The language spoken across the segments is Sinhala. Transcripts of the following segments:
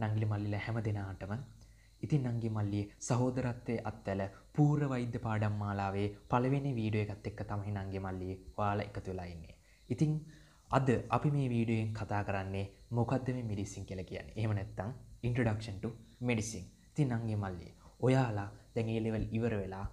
නංගිල මල්ලිලා හැම දෙනාටම ඉතින් නංගි මල්ලිය සහෝදරත්වය අත්තැල පූර වෛද්‍ය පාඩම් මාලාවේ පළවෙනි වීඩුව එකත් එක්ක තමයි නංගි මල්ලිය වාල එකතු වෙලා ඉන්නේ. ඉතිං අද අපි මේ වීඩුවෙන් කතා කරන්නේ මොකක්ද මේ මිඩිසින් කියලා කියන්නේ. එහෙම නැත්තම් ඉන්ට්‍රොඩක්ෂන් ටු මෙඩිසින්. ඉතින් නංගි මල්ලිය ඔයාලා දැන් ඒ ලෙවල් ඉවර වෙලා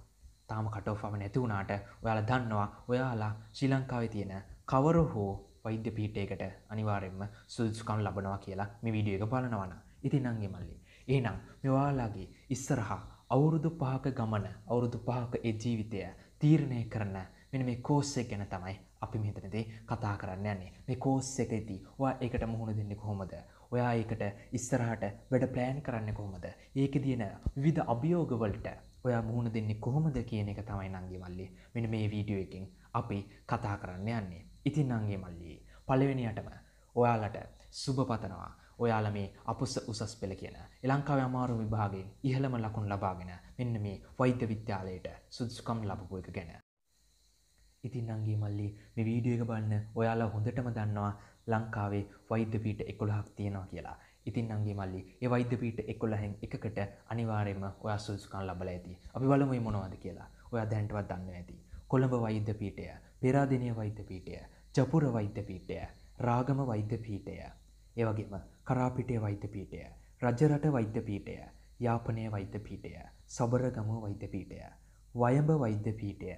තාම කටෝෆම නැති වුණාට ඔයාලා දන්නවා ඔයාලා ශ්‍රී ලංකාවේ තියෙන කවර හෝ වෛද්‍ය පීටයකට අනිවාරෙන්ම සුල්සුකම් ලබනවා කියලා මේ විඩිය එක බලනවන ඉතිනංගේ මල්ලි. ඒනම් මෙවාලාගේ ඉස්සරහා අවුරුදු පහක ගමන අවුරුදු පහක එ ජීවිතය තීරණය කරන මෙන මේ කෝස්සෙක් ගැන තමයි අපි මෙතනදේ කතා කරන්න යන්නේ මේ කෝස්ස එකයිති ඔයා ඒකට මුහුණ දෙන්න කොහොමද ඔයා ඒකට ඉස්සරහට වැඩ ප්ලෑන් කරන්න කොහොමද ඒක තියෙන විධ අභියෝගවලට ඔයා මුහුණ දෙන්නේ කොහොමද කියන එක තමයි නංගි මල්ලි මෙන මේ වීඩියෝ එකින් අපි කතා කරන්න යන්නේ ඉතින් නංගේ මල්ලි පලවෙනියටම ඔයාලට සුභ පතනවා ඔයාල මේ අපුස උසස් පෙළ කියන එලංකාව අමාරු විභාගෙන් ඉහළම ලකුණු ලබාගෙන මෙන්න මේ වෛද්‍ය විද්‍යාලයට සුදුසුකම් ලබපු එක ගැන. ඉතින් නංගේ මල්ලි මේ වීඩියෝ එක බලන්න ඔයාලා හොඳටම දන්නවා ලංකාවේ වෛද්‍යපීට එකොළහක් තියෙනවා කියලා. ඉතින් නංගේ මල්ලි ඒ වෛද්‍යපීට එකොළහෙන් එකකට අනිවාර්යයෙන්ම ඔයා සුදුසුකම් ලබලා ඇති. අපි බලමු මොනවද කියලා. ඔයා දැනටවත් දන්නේ නැති. කොළඹ වෛද්‍යපීඨය පෙරාදිනය වෛද්‍ය පීටය චපුර වෛද්‍ය පීටය රාගම වෛද්‍ය පීටය ඒවගේම කරාපිටේ වෛද්‍ය පීටය රජරට වෛද්‍ය පීටය යාපනය වෛද්‍ය පීටය සබරගම වෛද්‍ය පීටය වයඹ වෛද්‍ය පීටය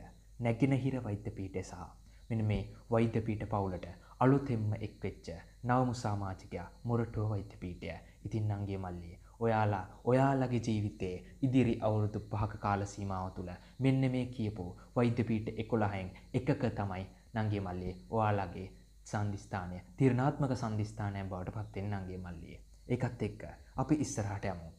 නැගෙනහිර වෛද්‍ය පීටය සහ මෙන මේ වෛද්‍ය පීට පවුලට අලුතෙම්ම එක් වෙච්ච නවමු සාමාජිකයා මොරටුව වෛද්‍ය පීටය ඉතින් නංගේ මල්ලිය ඔයාලා ඔයාලගේ ජීවිතයේ ඉදිරි අවුරුදු පහක කාල සීමාව තුළ මෙන්න මේ කියපු වෛද්‍යපීට එකොළහෙන් එකක තමයි නංගේ මල්ලේ ඔයාලගේ සන්ධිස්ථානය තිරණාත්මක සන්ධිස්ථානය බවට පත්වෙන් නංගේ මල්ලියේ එකත් එක්ක අපි ඉස්සරහට යමු.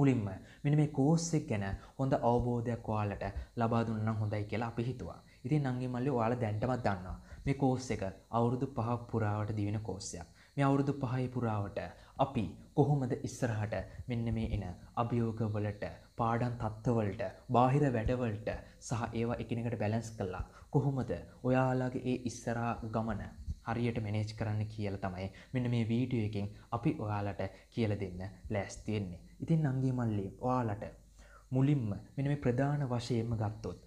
මුලින්ම මෙන මේ කෝස්සෙක් ගැන හොඳ අවබෝධයක් ඔයාලට ලබා දුන්නම් හොඳයි කියලා අපි හිතුවා. ඉතින් නංගි මල්ලි ඔයාලා දැන්ටමත් දන්නවා. මේ කෝස් එක අවුරුදු පහක් පුරාවට දිවෙන කෝස්සයක්. මේ අවුරුදු පහයි පුරාවට අපි කොහොමද ඉස්සරහට මෙන්න මේ එන අභියෝගවලට පාඩම් තත්ත්වවලට බාහිර වැඩවලට සහ ඒවා එකනකට බැලන්ස් කල්ලා කොහොමද ඔයාලාගේ ඒ ඉස්සරා ගමන හරියට මෙනේජ් කරන්න කියල තමයි මෙන්න මේ වීඩියෝ එකින් අපි ඔයාලට කියල දෙන්න ලෑස් තියෙන්නේ ඉතින් අංගේ මල්ලේ ඔයාලට මුලින්ම මෙන මේ ප්‍රධාන වශයෙන්ම ගත්තොත්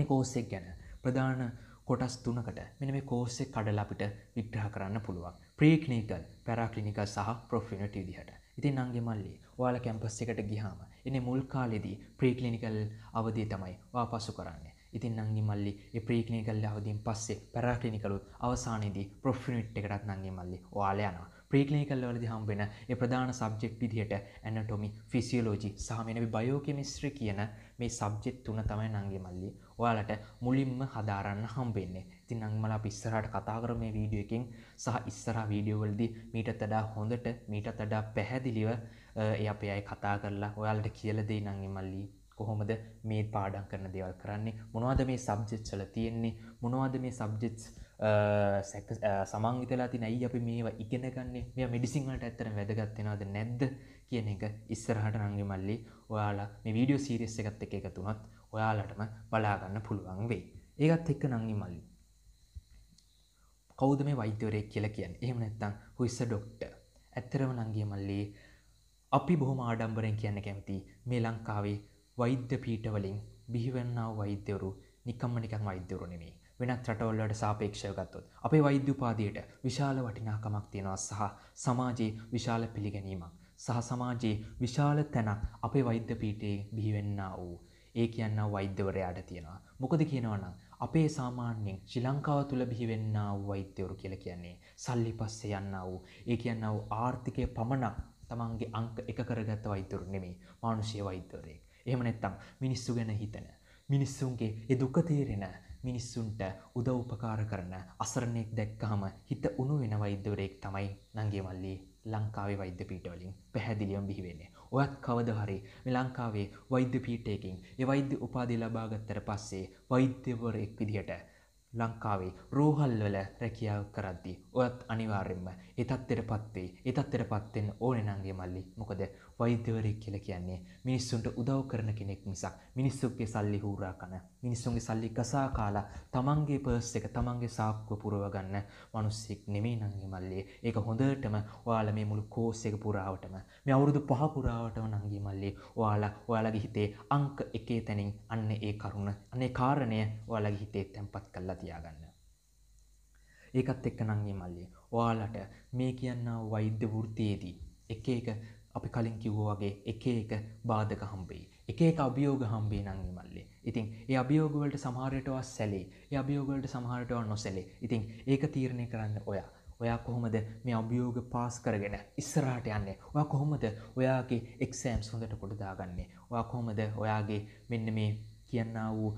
මේ කෝස්සෙක් ගැන ප්‍රධාන කොටස් තුනකට මෙන මේ කෝස්සෙක් කඩලාපිට විග්‍රහ කරන්න පුළුවන් ප්‍රීක්නිකල් පැරාක්ලිනික සහ ප්‍රොෆිනට විදිහට ඉතින් අන්ගේ මල්ලි ඔයාල කැම්පස් එකට ගිහාම එන මුල් කාලෙදී ප්‍රීක්ලිනිකල් අවදී තමයි වාපසු කරන්නේ ඉතින් නංගි මල්ලි ප්‍රීක්නිකල් අවදින් පස්සේ පැරාක්ලිනිකලු අවසානයේදී ප්‍රොෆිනිට් එකටත් නංගි මල්ලි ඔයාලා යනවා ප්‍රීක්ලිනිකල් වලදී හම්බෙන ඒ ප්‍රධාන සබ්ජෙක්ට් විදිහට ඇනටොමි ෆිසියොලොජි සහ මෙන්න මේ බයෝකෙමිස්ට්‍රි කියන මේ සබ්ජෙක්ට් තුන තමයි නංගි මල්ලි ඔයාලට මුලින්ම හදාරන්න හම්බෙන්නේ ඉතින් අංමල ඉස්සරහට කතා කර මේ වීඩියෝ එකෙන් සහ ඉස්සරහ වීඩියෝවලදී මීටත් වඩා හොඳට මීටත් වඩා පැහැදිලිව ඒ අපේ අය කතා කරලා ඔයාලට කියල දෙයි නං එමල්ලි කොහොමද මේ පාඩම් කරන දේවල් කරන්නේ මොනවද මේ සබ්ජෙට්සල තියෙන්නේ මොනවද මේ සබ්ජෙට්ස් සමංගිතලා තින ඇයි අපි මේවා ඉගෙනගන්නේ මෙ මිඩිසිංහලට ඇත්තර වැදගත්වෙනද නැද්ද කියන එක ඉස්සරහට නංගි මල්ලි ඔයාලා මේ වීඩියෝ සීරිස් එකත් එක එකතුනත් ඔයාලටම බලාගන්න පුළුවන් වෙයි ඒකත් එක්ක නංගි මල්ලි කෞද මේ වෛද්‍යවරයෙක් කියලා කියන් එහෙම නැත්තං හුස්ස ඩොක්ට ඇත්තරම නංගේ මල්ලේ අපි බොහොම ආඩම්බරෙන් කියන්න කැමති මේ ලංකාවේ වෛද්‍ය පීටවලින් බිහිවන්නාව වෛද්‍යවරු නිකම්මනිකං වෛද්‍යවරු නෙමේ වෙනත් රටවල්ලට සාපේක්ෂය ගත්තොත් අපේ වෛද්‍යපාදයට විශාල වටිනාකමක් තියෙනවා සහ සමාජයේ විශාල පිළිගැනීමක් සහ සමාජයේ විශාල තැනක් අපේ වෛද්‍යපීටේ බිහිවෙන්න වූ ඒ කියන්න වෛද්‍යවරයාට තියෙනවා මොකද කියනවනම් අපේ සාමාන්‍යයෙන් ශ්‍රී ලංකාව තුළ බිහිවෙන්න වූ වෛද්‍යවරු කියලා කියන්නේ සල්ලි පස්සේ යන්න වූ ඒ කියන්න වූ ආර්ථිකය පමණක් තමන්ගේ අංක එක කරගත්ත වෛද්‍යවරු නෙමේ මානුෂීය වෛද්‍යවරයෙක්. එහෙම නැත්නම් මිනිස්සු ගැන හිතන මිනිස්සුන්ගේ ඒ දුක තේරෙන මිනිස්සුන්ට උදව් උපකාර කරන අසරණයෙක් දැක්කහම හිත උණු වෙන වෛද්‍යවරයෙක් තමයි නංගේ මල්ලී ලංකාවේ වෛද්‍ය පීඨවලින් පැහැදිලිවම බිහි වෙන්නේ. ඔයත් කවදහරි මේ ලංකාවේ වෛද්‍ය පීටයකින් ඒ වෛද්‍ය උපාදී ලබාගත්තර පස්සේ වෛද්‍යවරෙක් විදිහට ලංකාවේ රෝහල්වල රැකියාව කරද්දි ඔයත් අනිවාර්යෙන්ම එතත්තෙට පත්වේ එතත්තෙට පත්වෙන් ඕනෙනන්ගේ මල්ලි මොකද වෛද්‍යවරය කියල කියන්නේ මිනිස්සුන්ට උදව් කරන කෙනෙක් මිසක් මිනිස්සුක්ගේ සල්ලි හූරා කන මිනිස්සුන්ගේ සල්ලි ගසා කාලා තමන්ගේ පර්ස් එක තමන්ගේ සාක්කුව පුරවගන්න මනුස්සෙක් නෙමේ නංගේ මල්ලේ ඒක හොඳටම ඔයාල මේ මුළු කෝස් එක පුරාවටම මේ අවුරුදු පහ පුරාවටම නංගේ මල්ලේ ඔයාලා ඔයාලගේ හිතේ අංක එකේ තැනින් අන්න ඒ කරුණ අනේ කාරණය ඔයාලගේ හිතේ තැන්පත් කල්ලා තියාගන්න ඒකත් එක්ක නංගේ මල්ලේ ඔයාලට මේ කියන්න වෛද්‍ය වෘතියේදී එක එක අපි කලින් කිව්වා වගේ එක එක බාධක හම්බෙයි. එක එක අභියෝග හම්බේ නංගි මල්ලේ. ඉතින් ඒ අභියෝග වලට සමහරටවත් සැලේ. ඒ අභියෝග වලට සමහරටවත් නොසැලේ. ඉතින් ඒක තීරණය කරන්න ඔයා. ඔයා කොහොමද මේ අභියෝග පාස් කරගෙන ඉස්සරහට යන්නේ ඔයා කොහොමද ඔයාගේ එක්සෑම්ස් හොඳට කොඩදාගන්නේ ඔයා කොහොමද ඔයාගේ මෙන්න මේ කියන්න වූ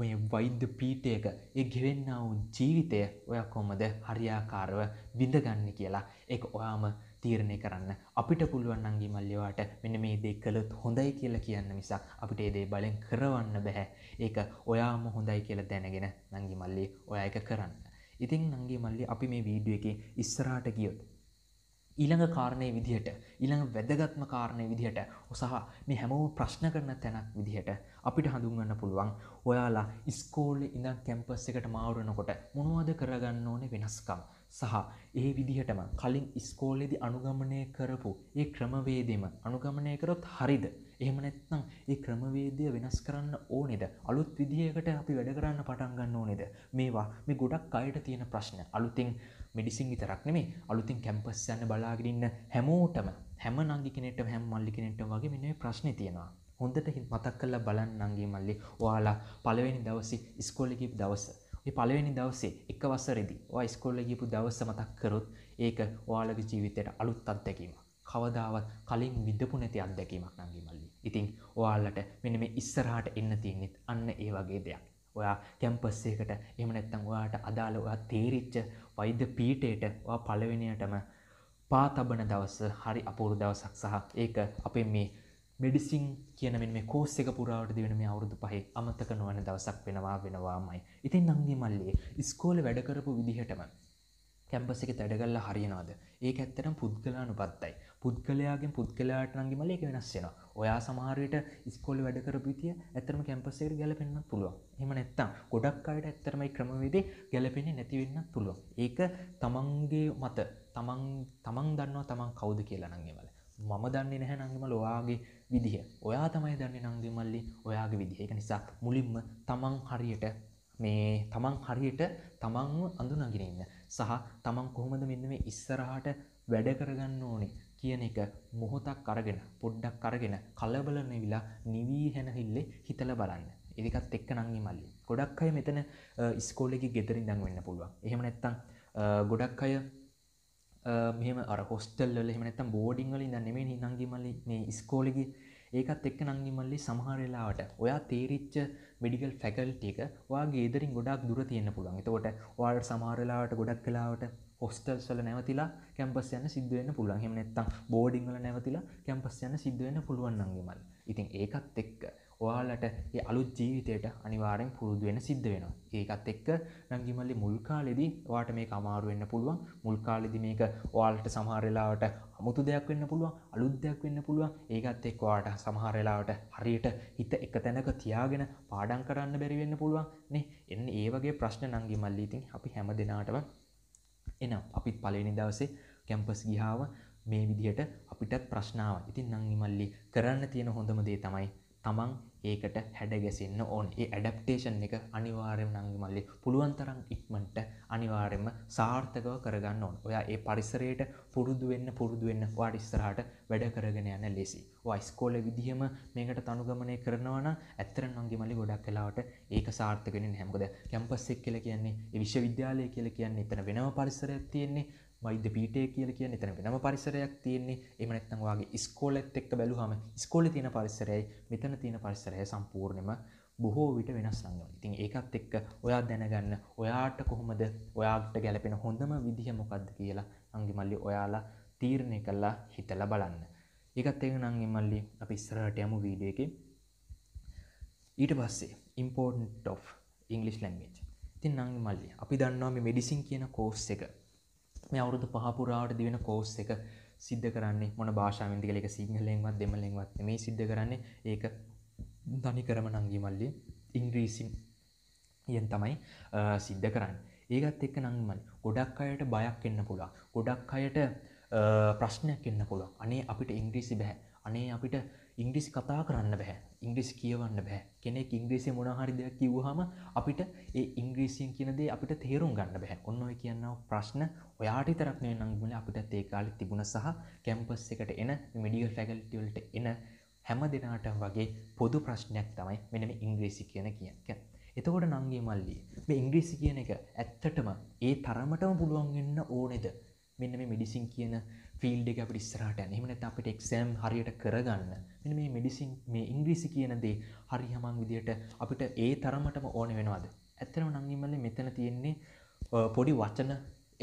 මේ වෛද්‍ය පීටයක ඒ ගෙවෙන්නා වූ ජීවිතය ඔයා කොහොමද හරියාකාරව විඳගන්න කියලා එක ඔයාම තීරණය කරන්න අපිට පුළුවන් අංගි මල්ලවාට මෙන්න මේ දෙ කළොත් හොඳයි කියලා කියන්න මිසක් අපිට ඒදේ බලෙන් කරවන්න බැහැ ඒක ඔයාම හොඳයි කියලා දැනගෙන නංගි මල්ලි ඔයා එක කරන්න ඉතින් නංගේ මල්ලි අපි මේ වීඩුව එක ඉස්සරාට ගියොත් ඊළඟ කාරණය විදිහට ඊළඟ වැදගත්ම කාරණය විදිහට ඔසහ මේ හැමෝ ප්‍රශ්න කරන තැනක් විදිහට අපිට හඳුන්ගන්න පුළුවන් ඔයාලා ඉස්කෝල්ල ඉඳන් කැම්පස් එකට මාවරනකොට මොනවද කරගන්න ඕනේ වෙනස්කම් සහ ඒ විදිහටම කලින් ඉස්කෝලෙදි අනුගමනය කරපු ඒ ක්‍රමවේදම අනුගමනය කරොත් හරිද එහෙම නැත්නම් ඒ ක්‍රමවේදය වෙනස් කරන්න ඕනෙද අලුත් විදිහකට අපි වැඩ කරන්න පටන් ගන්න ඕනෙද මේවා මේ ගොඩක් අයට තියෙන ප්‍රශ්න අලුතින් මෙඩිසින් විතරක් නෙමේ අලුතින් කැම්පස් යන්න බලාගෙනන්න හැමෝටම හැම නංගි කෙනෙට හැම් මල්ලි කෙනෙට වගේ මෙනේ ප්‍රශ්න තියෙනවා හොඳට මතක් කල්ලා බලන්න නංගේ මල්ලි ඔයාලා පළවෙනි දවසි ඉස්කෝලිකිප් දවස ඒ පළවෙනි දවසේ එක වසරේදී ඔයා ඉස්කෝලේ ගියපු දවස මතක් කරොත් ඒක ඔයාලගේ ජීවිතයට අලුත් අත්දැකීමක්. කවදාවත් කලින් විඳපු නැති අත්දැකීමක් නංගි මල්ලි. ඉතින් ඔයාලට මෙන්න මේ ඉස්සරහට එන්න තියෙනෙත් අන්න ඒ වගේ දෙයක්. ඔයා කැම්පස් එකට එහෙම නැත්නම් ඔයාට අදාළ ඔයා තීරිච්ච වෛද්‍ය පීඨයට ඔයා පළවෙනියටම පාතබන දවස හරි අපූර්ව දවසක් සහ ඒක අපේ මේ මෙඩිසින් කියන මේ කෝස් එක පුරාවට දෙවෙන මේ අවුරුදු පහේ අමතක නොවන දවසක් වෙනවා වෙනවාමයි. ඉතින් නංගි මල්ලේ ඉස්කෝලේ වැඩ කරපු විදිහටම කැම්පස් එකේ වැඩ කරලා හරියනවද? ඒක ඇත්තටම පුද්ගලානුපත්තයි. පුද්ගලයාගෙන් පුද්ගලයාට නංගි මල්ලේ ඒක වෙනස් වෙනවා. ඔයා සමහර විට ඉස්කෝලේ වැඩ කරපු විදිය ඇත්තටම කැම්පස් එකට ගැලපෙන්නත් පුළුවන්. එහෙම නැත්නම් ගොඩක් අයට ඇත්තටම මේ ක්‍රමවේදේ ගැලපෙන්නේ නැති වෙන්නත් පුළුවන්. ඒක තමන්ගේ මත තමන් තමන් දන්නවා තමන් කවුද කියලා නංගි මල්ලේ. මම දන්නේ නැහැ නංගිම ලොයාගේ විදිහ ඔයා තමයි දන්නේ නංගිමල්ලි ඔයාගේ විදිහ එක නිසා මුලින්ම තමන් හරියට මේ තමන් හරියට තමන්ව අඳුනගිරන්න සහ තමන් කොහොමද මෙන්න මේ ඉස්සරහට වැඩ කරගන්න ඕනේ කියන එක මොහොතක් අරගෙන පොඩ්ඩක් අරගෙන කලබලන විලා නිවී හැනහිල්ලේ හිතල බලන්න එදිකත් එක්ක නංගි මල්ලි ගොඩක් අය මෙතන ස්කෝලෙකි ගෙදරින් දං වෙන්න පුළුවන් එහෙම නැත්තං ගොඩක් අය මෙම අර කොස්ටල්ල හෙමනත්තම් බෝඩිංගල දන්නෙම නංගිමල්ලි මේ ස්කෝලිගි ඒකත් එක්ක නංගිමල්ලි සමහරලාවට ඔයා තේරිච්ච මෙඩිකල් ෆැකල්ටික වා ගේදරින් ගොඩක් දුර තියන්න පුළන් එතකොට වාට සමහරලාවට ගොඩක් කලාවට හොස්ටල් සල නැවතිලා කැම්පස් යන්න සිද්ධුවෙන පුළන් හෙම නැත්තම් බෝඩිංගල නැවතිලා කැම්පස් යන්න සිද්ධුවෙන පුළුවන් නංගිමල් ඉතින් ඒකත් එක්ක ඔයාලට ඒ අලුත් ජීවිතයට අනිවාරෙන් පුරුදු වෙන සිද්ධ වෙනවා. ඒකත් එක්ක නංගිමල්ලි මුල් කාලෙදී ඔයාට මේක අමාරු වෙන්න පුළුවන්. මුල් කාලෙදී මේක ඔයාලට සමහර වෙලාවට අමුතු දෙයක් වෙන්න පුළුවන්, අලුත් දෙයක් වෙන්න පුළුවන්. ඒකත් එක්ක ඔයාට සමහර වෙලාවට හරියට හිත එක තැනක තියාගෙන පාඩම් කරන්න බැරි වෙන්න පුළුවන්. නේ. එන්න ඒ වගේ ප්‍රශ්න නංගිමල්ලි ඉතින් අපි හැම දිනාටම එනවා. අපිත් පළවෙනි දවසේ කැම්පස් ගියාම මේ විදිහට අපිටත් ප්‍රශ්නාව. ඉතින් නංගිමල්ලි කරන්න තියෙන හොඳම දේ තමයි තමන් ඒකට හැඩගැසින්න ඕන් ඒ ඇඩප්ටේෂන් එක අනිවාර්යෙන් නංගිමල්ලි පුළුවන් තරම් ඉක්මනට අනිවාර්යෙන්ම සාර්ථකව කරගන්න ඕන. ඔයා ඒ පරිසරයට පුරුදු වෙන්න පුරුදු වෙන්න ඔයාට ඉස්සරහට වැඩ කරගෙන යන ලේසි. ඔයා ඉස්කෝලේ විදිහම මේකට තනුගමනය කරනවා නම් ඇත්තටම නංගිමල්ලි ගොඩක් වෙලාවට ඒක සාර්ථක වෙන්නේ නැහැ. මොකද කැම්පස් එක කියලා කියන්නේ ඒ විශ්වවිද්‍යාලය කියලා කියන්නේ එතන වෙනම පරිසරයක් තියෙන්නේ. වෛද්‍ය පීටය කියල කිය එතන වෙනම පරිසරයක් තියන්නේ එම නැත්තම් වගේ ස්කෝලෙත් එක්ක බැලුහම ස්කෝල තියෙන පරිසරයයි මෙතන තියෙන පරිසරය සම්පූර්ණයම බොහෝ විට වෙනස් රංගව ඉතින් ඒකත් එක්ක ඔයා දැනගන්න ඔයාට කොහොමද ඔයාට ගැලපෙන හොඳම විදිහ මොකක්ද කියලා අංගිමල්ලි ඔයාලා තීරණය කල්ලා හිතල බලන්න ඒකත් එක නං එමල්ලි අපි ඉස්සරහට යමු වීඩිය එක ඊට පස්සේ ඉම්පෝර්ට් of ඉංගලිස් ලැංගේජ් තින් නං මල්ලි අපි දන්නවා මෙ මෙඩිසින් කියන කෝස් එක මේ අවුරුදු පහපුරාවට දිවෙන කෝස් එක සිද්ධ කරන්නේ මොන භාෂාවෙන්දිකල එක සිංහලෙන්වත් දෙමලෙන්වත් මේ සිද්ධ කරන්නේ ඒක දනි කරම නංගිමල්ලි ඉංග්‍රීසින් යෙන් තමයි සිද්ධ කරන්න ඒකත් එක්ක නංගමල් ගොඩක් අයට බයක් එන්න පුළා ගොඩක් අයට ප්‍රශ්නයක් එන්න පුළා අනේ අපිට ඉංග්‍රීසි බැහැ අනේ අපිට ඉංග්‍රීසි කතා කරන්න බැහැ ඉංග්‍රිස් කියවන්න බෑ කෙනෙක් ඉංග්‍රීසි මොනහරි දෙයක් කිව්හම අපිට ඒ ඉංග්‍රීසින් කියනදේ අපිට තේරුම් ගන්න බැහැ ඔන්න ඔය කියන්නව ප්‍රශ්න ඔයාට තරක්නය නංගුල අපිට ඒකාලි තිබුණ සහ කැම්පස් එකට එන මිඩියල් ෆැගල්ටිවල්ට එන හැම දෙනාට වගේ පොදු ප්‍රශ්නයක් තමයි මෙනම ඉංග්‍රීසි කියන කියක. එතකොට නංගේ මල්ලි මේ ඉංග්‍රීසි කියන එක ඇත්තටම ඒ තරමටම පුළුවන්ගන්න ඕනෙද මෙන්න මේ මිඩිසින් කියන ෆිල්ඩ එක අපට ස්රාටයන් එමනත් අපට එක්ෂෑම් හරියට කරගන්න මෙ මේ මෙඩිසින් මේ ඉංග්‍රීසි කියනදේ හරි හමන් විදියට අපිට ඒ තරමටම ඕන වෙනවාද ඇත්තනම නංගිමල්ල මෙතන තියෙන්නේ පොඩි වචන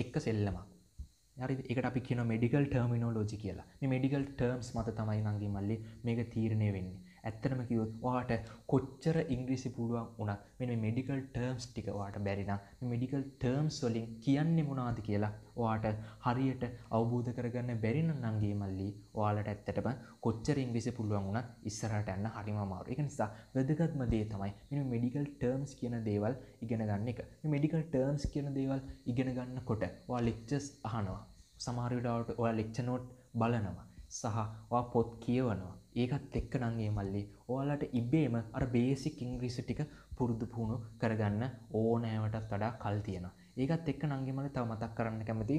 එක්ක සෙල්ලමක් එකට අපි කියන මෙඩිකල් ටර්මිනෝලෝජි කියලා මෙඩිකල් ටර්ම්ස් මත තමයි නංගි මල්ලි මේක තීරණය වෙන්නේ ඇත්තනම කිවොත් වාට කොච්චර ඉංග්‍රීසි පුළුවන් වනත් මෙ මෙඩිකල් ටර්ම්ස් ටික වාට බැරිනම් මෙඩිකල් ටර්ම්ස් වලින් කියන්නේ මොනාද කියලා වාට හරියට අවබෝධ කරගන්න බැරින නංගේ මල්ලි වාලට ඇත්තටම කොච්චර ඉංග්‍රිසි පුළුවන් වුණත් ඉස්සරට යන්න හරිම මාරු එක නිසා වැදගත්ම දේ තමයි මෙ මෙඩිකල් ටර්ම්ස් කියන දේවල් ඉගෙන ගන්න එක මෙඩිකල් ටර්ම්ස් කියන දේවල් ඉගෙන ගන්න කොට වා ලෙක්චස් අහනවා සමාරවිඩාවට ඔයා ලෙක්චනෝට් බලනවා සහ ඔයා පොත් කියවනවා ඒකත් එක්ක නම් ඒ මල්ලි ඔයාලට ඉබේම අර බේසික් ඉංග්‍රීසි ටික පුරුදු පුහුණු කරගන්න ඕනෑවටත් වඩා කල් තියෙනවා. ඒකත් එක්ක නංගේ මල තව මතක් කරන්න කැමති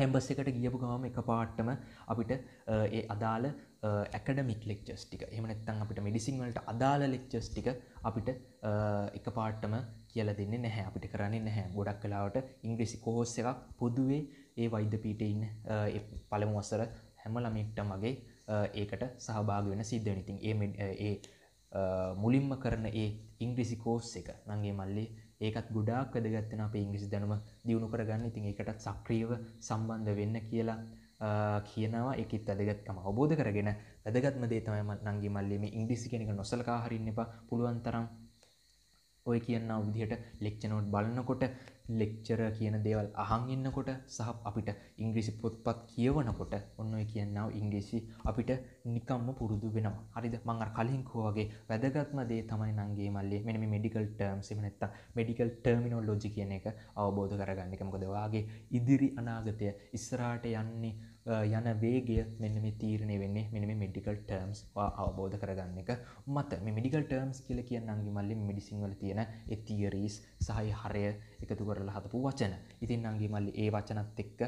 හැම්බස් එකට ගියපු ගම එක පාට්ටම අපිට ඒ අදාළ ඇකඩමික් ලෙක්චස් ටික එහෙම නැත්නම් අපිට මෙඩිසින් වලට අදාළ ලෙක්චස් ටික අපිට එක පාට්ටම කියලා දෙන්නේ නැහැ අපිට කරන්නේ නැහැ ගොඩක් කලාවට ඉංග්‍රීසි කෝස් එකක් පොදුවේ ඒ වෛද්‍ය පීඨයේ ඉන්න පළමු වසර හැම ළමෙක්ටම වගේ ඒකට සහභාග වෙන සිද්ධ වෙන. ඉතින් ඒ ඒ මුලින්ම කරන ඒ ඉංග්‍රීසි කෝස් එක නංගේ මල්ලේ ඒකත් ගොඩාක් වැදගත් වෙන අපේ ඉංග්‍රීසි දැනුම දියුණු කරගන්න. ඉතින් ඒකටත් සක්‍රීයව සම්බන්ධ වෙන්න කියලා කියනවා එකත් වැදගත්කම අවබෝධ කරගෙන වැදගත්ම දේ තමයි නංගි මල්ලේ මේ ඉංග්‍රීසි කෙනෙක් නොසලකා හරින්න එපා. පුළුවන් තරම් ඔය කියන්න විදිහට ලෙක්චනෝට් බලනකොට ලෙක්චර කියන දේවල් අහන් ඉන්නකොට සහ අපිට ඉංග්‍රීසි පොත්පත් කියවනකොට ඔන්න ඔය කියන්නාව ඉංග්‍රීසි අපිට නිකම්ම පුරුදු වෙනවා හරිද මං අර කලින් කෝවගේ වැදගත්ම දේ තමයි නංගේ මල්ලේ මෙන්න මේ මෙඩිකල් ටර්ම්ස් එහෙම නැත්නම් මෙඩිකල් ටර්මිනොලොජි කියන එක අවබෝධ කරගන්න එක මොකද ඔයාගේ ඉදිරි අනාගතය ඉස්සරහට යන්නේ යන වේගය මෙන්න මේ තීරණය වෙන්නේ මෙන්න මේ මෙඩිකල් ටර්ම්ස් අවබෝධ කරගන්න එක මත මිඩිකල් ටර්ම්ස් කියල කිය අංගිමල්ලි මිඩිසිංවල තියෙන එතියරීස් සහහි හරය එකතු කරලා හතපු වචන ඉතින් අංගිමල්ලි ඒ වචනත් එක්ක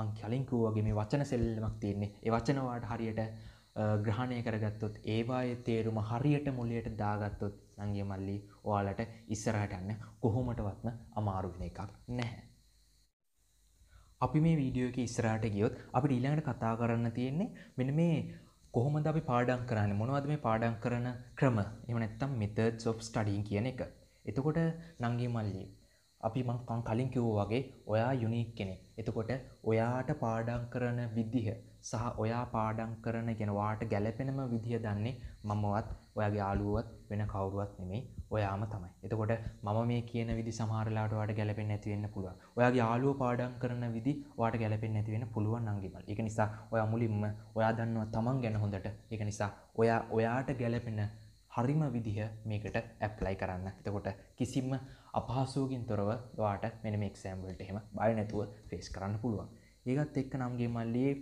මං කලින්කූවගේ මේ වචන සෙල්ලමක් තියෙන්නේ ඒ වචනවාට හරියට ග්‍රහණය කරගත්තොත් ඒවාය තේරුම හරියට මුල්ලියට දාගත්තොත් නංගේ මල්ලි ඔයාලට ඉස්සරහටන්න කොහොමටවත්න අමාරුවෙන එකක් නැහැ. අපි මේ වීඩියෝක ඉස්රාට ගියොත් අපි ඊළඟට කතා කරන්න තියෙන්නේ මෙන මේ කොහොමද අපි පාඩම් කරන්න මොනවද මේ පාඩම් කරන ක්‍රම එම නැත්තම් මෙතඩ් සොප් ස්ටඩීන් කියන එක එතකොට නංගේ මල්ලි අපි මං කලින් කිව්ව වගේ ඔයා යුනික් කෙනෙක් එතකොට ඔයාට පාඩම් කරන විදිහ සහ ඔයා පාඩම් කරන ගැන වාට ගැලපෙනම විදිහ දන්නේ මමවත් ඔයාගේ යාළුවොත් වෙන කවුරුවත් නෙමෙයි ඔයාම තමයි. එතකොට මම මේ කියන විදි සමහරලාට ඔයාට ගැලපෙන්නේ නැති වෙන්න පුළුවන්. ඔයාගේ යාළුව පාඩම් කරන විදි ඔයාට ගැලපෙන්නේ නැති වෙන්න පුළුවන් අංගිමල්. ඒක නිසා ඔයා මුලින්ම ඔයා දන්නවා තමන් ගැන හොඳට. ඒක නිසා ඔයා ඔයාට ගැලපෙන හරිම විදිහ මේකට ඇප්ලයි කරන්න. එතකොට කිසිම අපහසුවකින් තොරව ඔයාට මෙන්න මේ එක්සෑම්වලට එහෙම බය නැතුව ෆේස් කරන්න පුළුවන්. ඒකත් එක්ක නම් ගේ මල්ලියේ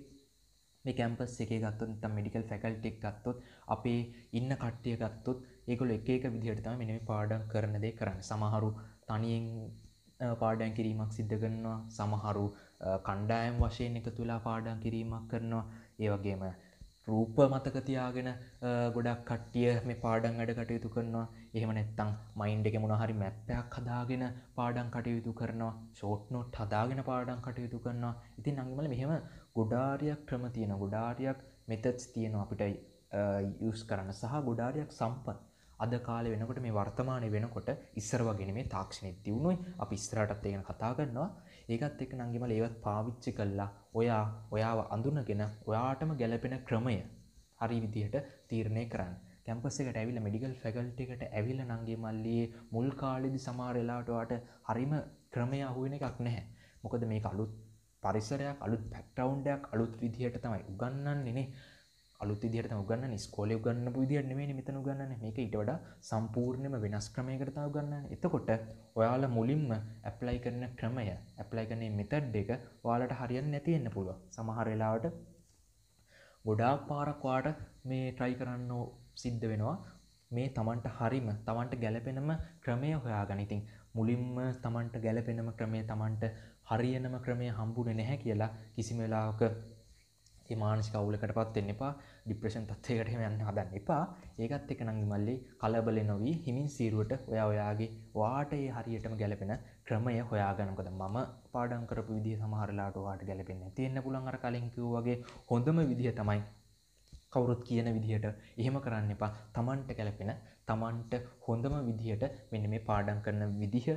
මේ කැම්පස් එක ගත්තොත් නැත්නම් මෙඩිකල් ෆැකල්ටි එක ගත්තොත් අපේ ඉන්න කට්ටිය ගත්තොත් ඒගොල්ලෝ එක එක විදිහට තමයි මෙන්න මේ පාඩම් කරන දේ කරන්නේ. සමහරු තනියෙන් පාඩන් කිරීමක් සිද්ධ කරනවා සමහරු කණ්ඩායම් වශයෙන් එකතුලා පාඩන් කිරීමක් කරනවා ඒවගේම රූප මතක තියාගෙන ගොඩක් කට්ටිය මේ පාඩම් වැඩ කටයුතු කරනවා එහෙම නැත්තම් මයින්ඩ් එකේ මොනවා හරි මැප් එකක් හදාගෙන පාඩම් කටයුතු කරනවා ෂෝට් නෝට් හදාගෙන පාඩම් කටයුතු කරනවා ඉතින් අංගමල මෙහෙම ගොඩාරියක් ක්‍රම තියෙනවා ගොඩාරියක් මෙතඩ්ස් තියෙනවා අපිට යූස් කරන්න සහ ගොඩාරියක් සම්පත් අද කාලේ වෙනකොට මේ වර්තමානය වෙනකොට ඉස්සර වගෙන මේ තාක්ෂණෙත් දියුණුවයි අපි ඉස්සරටත් ඒගෙන කතා කරනවා ඒකත් එක්ක නංගිමල ඒවත් පාවිච්චි කළා ඔයා ඔයාව අඳුනගෙන ඔයාටම ගැලපෙන ක්‍රමය හරි විදිහට තීරණය කරන්න කැම්පස් එකට ඇවිල්ලා මෙඩිකල් ෆැකල්ටි එකට ඇවිල්ලා නංගි මල්ලියේ මුල් කාලෙදි සමහර වෙලාවට ඔයාට හරිම ක්‍රමය අහු වෙන එකක් නැහැ මොකද මේක අලුත් පරිසරයක් අලුත් පැක්ටවුන්්ඩයක් අලුත් විදිහට තමයි උගන්නන්නේ අලුත් විදිහට තමයි උගන්වන්නේ ඉස්කෝලේ උගන්වපු විදිහට නෙමෙයි මෙතන උගන්වන්නේ මේක ඊට වඩා සම්පූර්ණයෙන්ම වෙනස් ක්‍රමයකට තමයි උගන්වන්නේ එතකොට ඔයාලා මුලින්ම ඇප්ලයි කරන ක්‍රමය ඇප්ලයි කරන මෙතඩ් එක ඔයාලට හරියන්නේ නැති වෙන්න පුළුවන් සමහර වෙලාවට ගොඩාක් පාරක් ඔයාලට මේ try කරන්න සිද්ධ වෙනවා මේ තමන්ට හරිම තමන්ට ගැලපෙනම ක්‍රමය හොයාගන්න ඉතින් මුලින්ම තමන්ට ගැලපෙනම ක්‍රමය තමන්ට හරියනම ක්‍රමය හම්බුනේ නැහැ කියලා කිසිම වෙලාවක ඒ මානසික අවුලකටපත් වෙන්න එපා ડિප්‍රෙෂන් තත්ත්වයකට එහෙම යන්න හදන්න එපා ඒකත් එක්ක නම් මල්ලි කලබල නොවී හිමින් සීරුවට ඔයා ඔයාගේ වාට ඒ හරියටම ගැලපෙන ක්‍රමය හොයාගන්න මොකද මම පාඩම් කරපු විදිහ සමහරලාට ඔයාට ගැලපෙන්නේ නැති වෙන්න පුළුවන් අර කලින් කිව්වා වගේ හොඳම විදිහ තමයි කවුරුත් කියන විදිහට එහෙම කරන්න එපා තමන්ට කැලපෙන තමන්ට හොඳම විදිහට මෙන්න මේ පාඩම් කරන විදිහ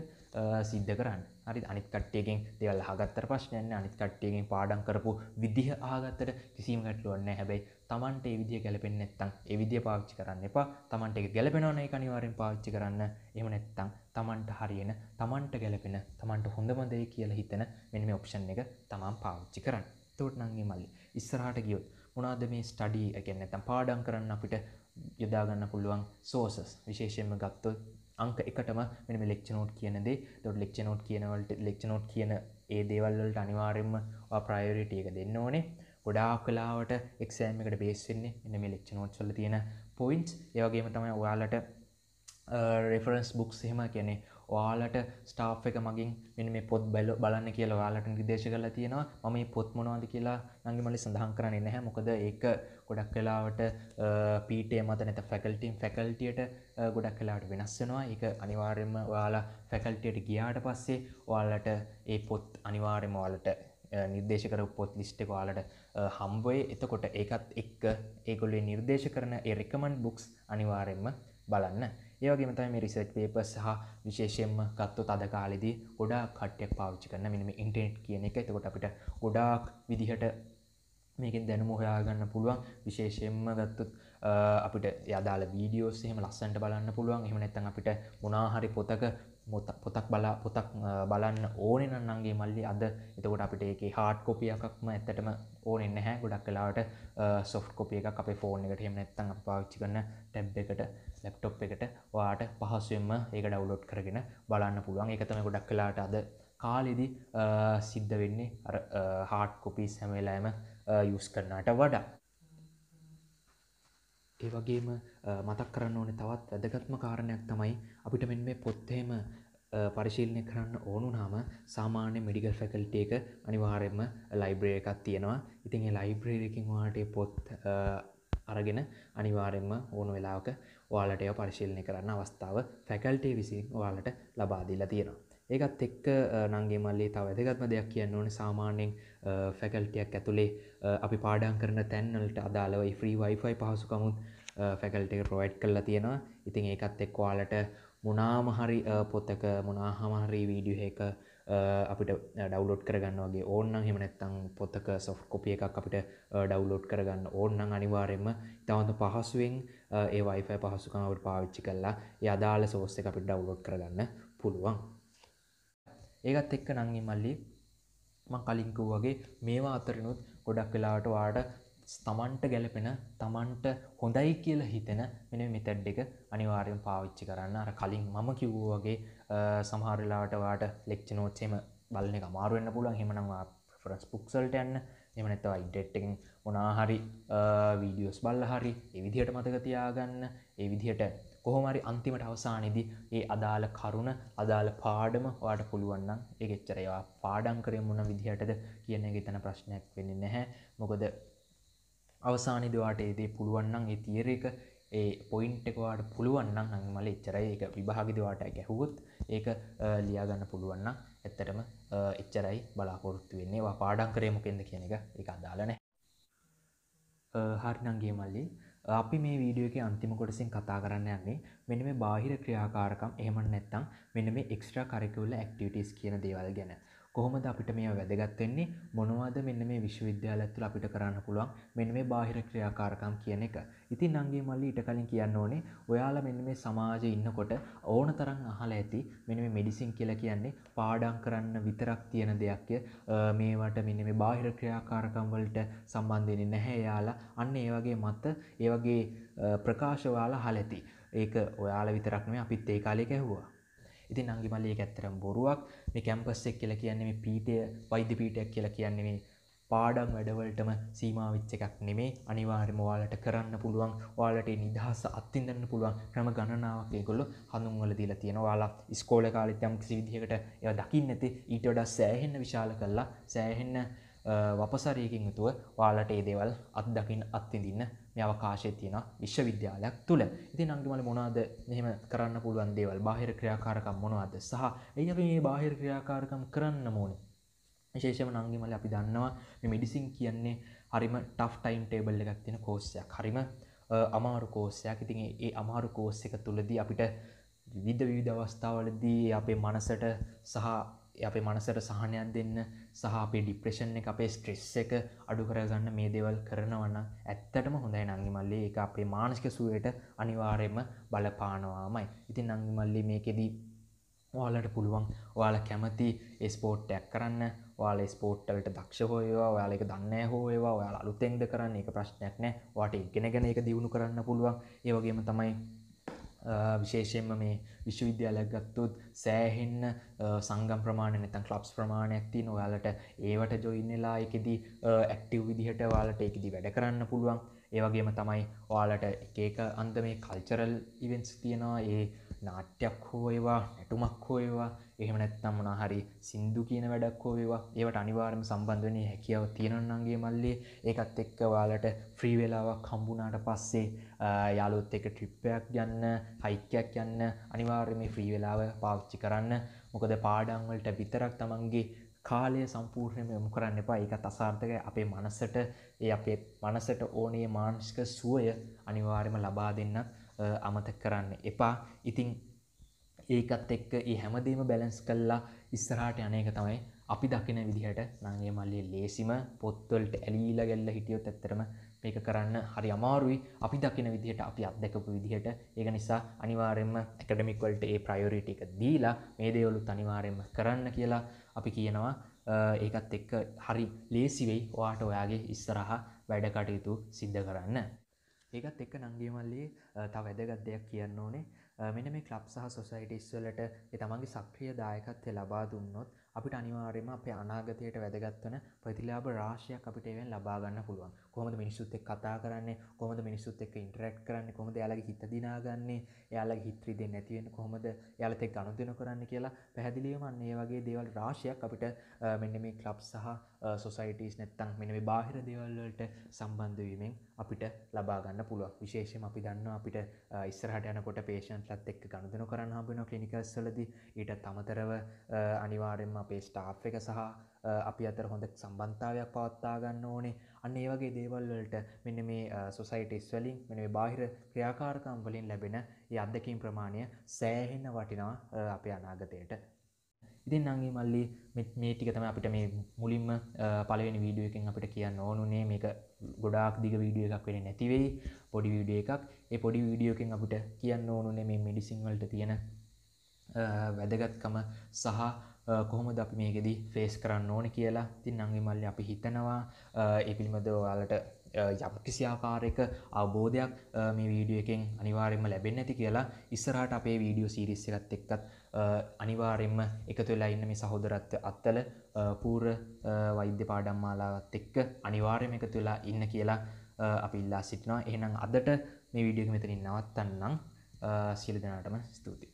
සිද්ධ කරන්න හරි අනිත් කට්ටියගෙන් දෙවල් හගත්තර ප්‍රශ්නයන්න අනිත් කට්ටියගෙන් පාඩම් කරපු විදිහ ආගත්තට කිසිම ගැටලුවන්න හැබැයි තමන්ට ඒ විදිහ ගැලපෙන් නැත්තං ඒ විදිහ පාවිච්චි කරන්න එපා තමන්ට එක ගැලපෙනවන එක අනිවාරෙන් පාච්චි කරන්න එම නැත්තං තමන්ට හරියෙන තමන්ට ගැලපෙන තමන්ට හොඳමදේ කියලා හිතන මෙන්න මේ ඔප්ෂන් එක තමන් පාවිච්චි කරන්න තෝට්නන්ගේ මල්ලි ඉස්සරහට ගියොත් මොනාද මේ ස්ටඩී එකෙන් ඇතම් පාඩම් කරන්න අපිට යොදාගන්න පුළුවන් සෝසස් විශේෂයෙන්ම ගත්තො අංක එකටම මෙම ලෙක්ෂනෝට් කියනදේ දොට ලෙක්ෂනෝට් කියනවලට ලෙක්ෂනෝට් කියන ඒ දේවල්වලට අනිවාරෙන්ම ප්‍රයෝරිටිය එක දෙන්න ඕනේ ගොඩා කලාවට එක්සෑම් එකට බේස්වෙන්නේ එන මේ ලෙක්ෂනෝට්සල තියෙන පොයින්ස් ඒවගේම තමයි ඔයාලට රෙෆරන්ස් බුක්ස් හෙම කියැනේ ඔයාලට ස්ටාෆ් එක මගින් මෙන්න මේ පොත් බැල බලන්න කියලා ඔයාලට නිර්දේශ කරලා තියෙනවා මම මේ පොත් මොනවද කියලා නංගි මල්ලි සඳහන් කරන්නේ නැහැ මොකද ඒක ගොඩක් වෙලාවට පීටේ මත නැත ෆැකල්ටීන් ෆැකල්ටියට ගොඩක් වෙලාවට වෙනස් වෙනවා ඒක අනිවාර්යයෙන්ම ඔයාලා ෆැකල්ටියට ගියාට පස්සේ ඔයාලට ඒ පොත් අනිවාර්යයෙන්ම ඔයාලට නිර්දේශ කර පොත් ලිස්ට් එක ඔයාලට හම්බවේ එතකොට ඒකත් එක්ක ඒගොල්ලේ නිර්දේශ කරන ඒ රෙකමන්ඩ් බුක්ස් අනිවාර්යෙන්ම බලන්න ඒවගේ තම රිසර්ච් පේප සහ විශේෂයෙන්ම ගත්තොත් අද කාලෙදී ගොඩා කට්ටයක් පාවිච්චි කරන මෙම ඉන්ටනෙට් කියන එක එතකොට අපිට ගොඩාක් විදිහට මේකින් දැනුම හොයාගන්න පුළුවන් විශේෂයෙන්ම ගත්තුත් අපිට යදාල වීඩියෝස් එහෙම ලස්සන්ට බලන්න පුළුවන් එහෙම නැත්නම් අපිට මොනාහරි පොතක පොතක් බලා පොතක් බලන්න ඕනේ නම් නංගේ මල්ලි අද එතකොට අපිට ඒකේ හાર્ඩ් කොපි එකක්ම ඇත්තටම ඕනේ නැහැ ගොඩක් වෙලාවට සොෆ්ට් කොපි එකක් අපේ ෆෝන් එකට එහෙම නැත්නම් අපි පාවිච්චි කරන ටැබ් එකට ලැප්ටොප් එකට ඔයාට පහසුවෙන්ම ඒක ඩවලෝඩ් කරගෙන බලන්න පුළුවන් එකතම ගොඩක් කලාට අද කාලෙදි සිද්ධ වෙන්නේ හාට් කොපී සැමවෙලාම යුස් කරන්නට වඩා ඒ වගේම මතක් කරන්න ඕනේ තවත් වැදගත්ම කාරණයක් තමයි අපිට මෙන් මේ පොත්තේම පරිශීලනය කරන්න ඕනුනාම සාමාන්‍ය මෙඩිකල් ෆැකල්ටි එක අනිවාර්යයෙන්ම ලයිබ්‍රරි එකක් තියෙනවා. ඉතින් ඒ ලයිබ්‍රරි එකකින් ඔයාලට පොත් අරගෙන අනිවාර්යයෙන්ම ඕන වෙලාවක ඔයාලට ඒ පරිශීලනය කරන්න අවස්ථාව ෆැකල්ටේ විසින් ඔයාලට ලබාදීලා තියෙනවා. ඒකත් එක්ක නංගේ මල්ලේ තව වැදගත්ම දෙයක් කියන්න ඕන සාමාන්‍යයෙන් ෆැකල්ටියක් ඇතුළේ අපි පාඩන් කරන තැන්වලට අදාළව ෆ්‍රී වයිෆයි පහසුකමුත් ෆැකල්ට ප්‍රොයිඩ් කරලා තියෙනවා ඉතින් ඒකත් එක් ඔයාලට මොනාමහරි පොත්තක මොනාහමහරි වීඩියහක අපිට ඩවලෝඩ් කරගන්න වගේ ඕන්න හෙමනැත්තං පොත්තක සොෆ් කොපිය එකක් අපිට ඩවලෝඩ් කරගන්න ඕන්න අනිවාරෙන්ම තවන්ත පහසුවෙන් ඒ වයිෆයි පහසුකමට පාවිච්චි කල්ලා යදාල සෝස්ස එක අපිට ඩව්ලෝඩ් කරගන්න පුළුවන් ඒකත් එක්ක නංගේ මල්ලි මං කලින්කූ වගේ මේවා අතරිනුත් ගොඩක් වෙලාට වාට තමන්ට ගැලපෙන තමන්ට හොඳයි කියලා හිතෙන මෙන මෙතැඩ් එක අනිවාර්යෙන් පාවිච්චි කරන්න අර කලින් මම කිව්වගේ සමහරලාට වාට ලෙක්ච නෝට්සේම බලන එක මාරුවන්න පුළුවන් හෙමනවා ෆරස් පුක්සල්ට යන්න එමනැතව ඉන්ටෙට්ටකින් මොනාහරි වීඩියෝස් බල්ල හරි එවිදිහට මතකතියාගන්න එවිදිහට කොහොමරි අන්තිමට අවසානෙදි ඒ අදාළ කරුණ අදාළ පාඩම වාට පුළුවන්නම් ඒ එච්චරවා පාඩන් කරේ මුණ විදිහටද කියන ගතන ප්‍රශ්නයක් වෙන්න නැහැ මොකද අවසානිදවාට ඒදේ පුළුවන්නම් ඒ තියරක ඒ පොයින්ට් එකවාට පුළුවන්නම් අංමල එච්චරයි ඒ විභාගිදවාට ගැහුවොත් ඒක ලියාගන්න පුළුවන්න ඇත්තටම එච්චරයි බලාපොරොත්තු වෙන්නේ වා පාඩම් කරේ මොකෙන්ද කියන එක එක අදාළ නැහැ හරිනංගේ මල්ලි අපි මේ වීඩියෝක අන්තිම කොටසින් කතා කරන්න යන්නේ මෙන්න මේ බාහිර ක්‍රියාකාරකම් එහෙම නැත්තම් මෙන්න මේ එක්ස්ට්‍රා කරකිවුල ඇක්ටිවිටස් කියන දේවල් ගැන කොහොමද අපිට මේ වැදගත් වෙන්නේ මොනවද මෙන්න මේ විශ්වවිද්‍යාලය තුළ අපිට කරන්න පුළුවන් මෙන්න මේ බාහිර ක්‍රියාකාරකම් කියන එක. ඉතින් නංගී මල්ලි ඊට කලින් කියන්න ඕනේ ඔයාලා මෙන්න මේ සමාජයේ ඉන්නකොට ඕන තරම් අහලා ඇති මෙන්න මේ මෙඩිසින් කියලා කියන්නේ පාඩම් කරන්න විතරක් තියෙන දෙයක්ය. මේවට මෙන්න මේ බාහිර ක්‍රියාකාරකම් වලට සම්බන්ධ වෙන්නේ නැහැ එයාලා. අන්න ඒ වගේ මත ඒ වගේ ප්‍රකාශ ඔයාලා අහලා ඇති. ඒක ඔයාලා විතරක් නෙමෙයි අපිත් ඒ කාලේ ඇහුවා. ඉතින් අගේ මල්ලේ ඇත්තරම් බොරුවක් මේ කැම්පස්සෙක් කියලා කියන්නේ පීටය වෛද්‍ය පීටයක් කියලා කියන්නේ පාඩම් වැඩවලටම සීමාවිච්ච එකක් නෙමේ අනිවාර්යම ඔයාලට කරන්න පුළුවන් ඔයාලට නිදහස අත්විඳන්න පුළුවන් ක්‍රම ගණනාවක් ඒගොල්ලෝ හඳුන්වලා දීලා තියෙනවා ඔයාලා ඉස්කෝලේ කාලෙත් යම් කිසි විදිහකට ඒවා දකින්න නැති ඊට වඩා සෑහෙන්න විශාල කරලා සෑහෙන්න වපසරයකින් යුතුව ඔයාලට ඒ දේවල් අත්දකින් අත්විඳින්න මේ අවකාශය තියෙන විශ්වවිද්‍යාලයක් තුළ. ඉතින් අන්තිමට මොනවද මෙහෙම කරන්න පුළුවන් දේවල්? බාහිර ක්‍රියාකාරකම් මොනවද? සහ ඇයි අපි මේ බාහිර ක්‍රියාකාරකම් කරන්න ඕනේ? විශේෂම නංගිමල අපි දන්නවා මේ මෙඩිසින් කියන්නේ හරිම ටෆ් ටයිම් ටේබල් එකක් තියෙන කෝස්සයක් හරිම අමාරු කෝස්සයක් ඉතින් ඒ අමාරු කෝස් එක තුළදී අපිට විවිධ විවිධ අවස්ථාවලදී අපේ මනසට සහ අපේ මනසට සහනයක් දෙන්න සහ අපේ ඩිප්‍රේෂන් එක අපේ ස්ට්‍රෙස් එක අඩු කරගන්න මේ දේවල් කරනවන්න ඇත්තටම හොඳයි නංගිමල්ලේ එක අපේ මානසික සුවයට අනිවාරයම බලපානවාමයි ඉතින් නංගිමල්ලි මේකෙදී ඔයාලට පුළුවන් ඔයාල කැමති ස්පෝට්ටයක් කරන්න යාල ස්පෝට්ටලට දක්ෂ හෝයවා ඔයාල එක දන්න හෝයවා ඔයාල අලුතෙන්ද කරන්න එක ප්‍රශ්නයක් නෑ වාට ඉගෙන ගැන එක දියුණු කරන්න පුළුවන් ඒවගේම තමයි විශේෂයෙන්ම මේ විශ්වවිද්‍යාලයක් ගත්තොත් සෑහෙන්න සංගම් ප්‍රමාණය නැත්නම් ක්ලබ්ස් ප්‍රමාණයක් තියෙන ඔයාලට ඒවට ජොයින් වෙලා ඒකෙදි ඇක්ටිව් විදිහට ඔයාලට ඒකෙදි වැඩ කරන්න පුළුවන් ඒ වගේම තමයි ඔයාලට එක එක අන්දමේ කල්චරල් ඉවෙන්ට්ස් තියෙනවා ඒ නාට්‍යයක් හෝයවා නැටුමක් හෝයවා එහෙම නැත්තම් මොනහරි සින්දු කියන වැඩක් හෝයවා ඒවට අනිවාර්යම සම්බන්ධ වෙන්නේ හැකියාව තියෙනවන්නන්ගේ මල්ලේ ඒකත් එක්ක ඔයාලට ෆ්‍රී වෙලාවක් හම්බුනාට පස්සේ යාළුවොත් එක්ක ට්‍රිප් එකක් යන්න හයික් එකක් යන්න අනිවාර්යයෙන් මේ ෆ්‍රී වෙලාව පාවිච්චි කරන්න මොකද පාඩම් වලට විතරක් තමන්ගේ කාලය සම්පූර්ණයම යොමු කරන්න එපා ඒක අසාර්ථකයි අපේ මනසට ඒ අපේ මනසට ඕනේ මානසික සුවය අනිවාර්යයෙන්ම ලබා දෙන්නත් අමතක කරන්න එපා ඉතිං ඒකත් එක්ක ඒ හැමදේම බැලන්ස් කල්ලා ඉස්සරහට යනයක තමයි අපි දකින විදිහට නගේ මල්ලේ ලේසිම පොත්වලට ඇලීලා ගැල්ල හිටියොත් ඇත්තරම මේක කරන්න හරි අමාරුයි අපි දකින විදිහට අපි අත්දැකපු විදිහට ඒක නිසා අනිවාරෙන්ම එකඩමික්වලට ඒ ප්‍රයෝරිට එක දීලා මේ දේවලුත් අනිවාරෙන්ම කරන්න කියලා අපි කියනවා ඒකත් එක්ක හරි ලේසිවෙයි ඔයාට ඔයාගේ ඉස්සරහා වැඩකටයුතු සිද්ධ කරන්න ඒකත් එක්ක නංගේ මල්ලි තව වැදගත් දෙයක් කියන්න ඕනේ මෙන්න මේ ක්ලබ් සහ සොසයිටිස් වලට තමන්ගේ සක්‍රිය දායකත්වය ලබා දුන්නොත් අපිට අනිවාර්යයෙන්ම අපේ අනාගතයට වැදගත් වෙන ප්‍රතිලාභ රාශියක් අපිට ඒවෙන් ලබා ගන්න පුළුවන්. කොහොමද මිනිස්සුත් එක්ක කතා කරන්නේ? කොහොමද මිනිස්සුත් එක්ක ඉන්ටරැක්ට් කරන්නේ? කොහොමද එයාලගේ හිත දිනාගන්නේ? එයාලගේ හිත රිදෙන්නේ නැති වෙන්නේ කොහොමද? එයාලත් එක්ක අනුදින කරන්නේ කියලා පැහැදිලිවම අන්න ඒ වගේ දේවල් රාශියක් අපිට මෙන්න මේ ක්ලබ් සහ සොසයිටිස් නැත්තම් මෙන්න මේ බාහිර දේවල් වලට සම්බන්ධ වීමෙන් අපිට ලබා ගන්න පුළුවන්. විශේෂයෙන්ම අපි දන්නවා අපිට ඉස්සරහට යනකොට patientලත් එක්ක ගනුදෙනු කරන්න හම්බ වෙනවා clinicals වලදී. ඊටත් අමතරව අනිවාර්යයෙන්ම අපේ ස්ටාෆ් එක සහ අපි අතර හොඳ සම්බන්ධාවයක් පවත්තා ගන්න ඕනේ අන්න ඒ වගේ දේවල් වලට මෙන්න මේ සොසයිටිස් වලින් මෙන්න මේ බාහිර ක්‍රියාකාරකම් වලින් ලැබෙන ඒ අත්දැකීම් ප්‍රමාණය සෑහෙන වටිනවා අපේ අනාගතයට ඉතින් නංගේ මල්ලි මේ ටික තම අපිට මේ මුලින්ම පලවෙනි වීඩියෝ එකෙන් අපිට කියන්න ඕනුනේ මේක ගොඩාක් දිග වීඩියෝ එකක් වෙන්නේ නැතිවෙයි පොඩි වීඩියෝ එකක් ඒ පොඩි වීඩියෝ එකෙන් අපිට කියන්න ඕනුනේ මේ මෙඩිසින් වලට තියෙන වැදගත්කම සහ කොහොමද අපි මේකෙදී ෆේස් කරන්න ඕන කියලා තින් අංගිමල්ලි අපි හිතනවා ඒ පිළිබඳව ඔයාලට යම් කිසි ආකාරයක අවබෝධයක් මේ වීඩියෝ එකෙන් අනිවාර්යයෙන්ම ලැබෙන්නේ නැති කියලා ඉස්සරහට අපේ වීඩියෝ සීරීස් එකත් එක්කත් අනිවාර්යයෙන්ම එකතු වෙලා ඉන්න මේ සහෝදරත්ව අත්තල පූර්ව වෛද්‍ය පාඩම් මාලාවත් එක්ක අනිවාර්යයෙන්ම එකතු වෙලා ඉන්න කියලා අපි ඉල්ලා සිටිනවා. එහෙනම් අදට මේ වීඩියෝ එක මෙතනින් නවත්තන්නම්. සියලු දෙනාටම ස්තුතියි.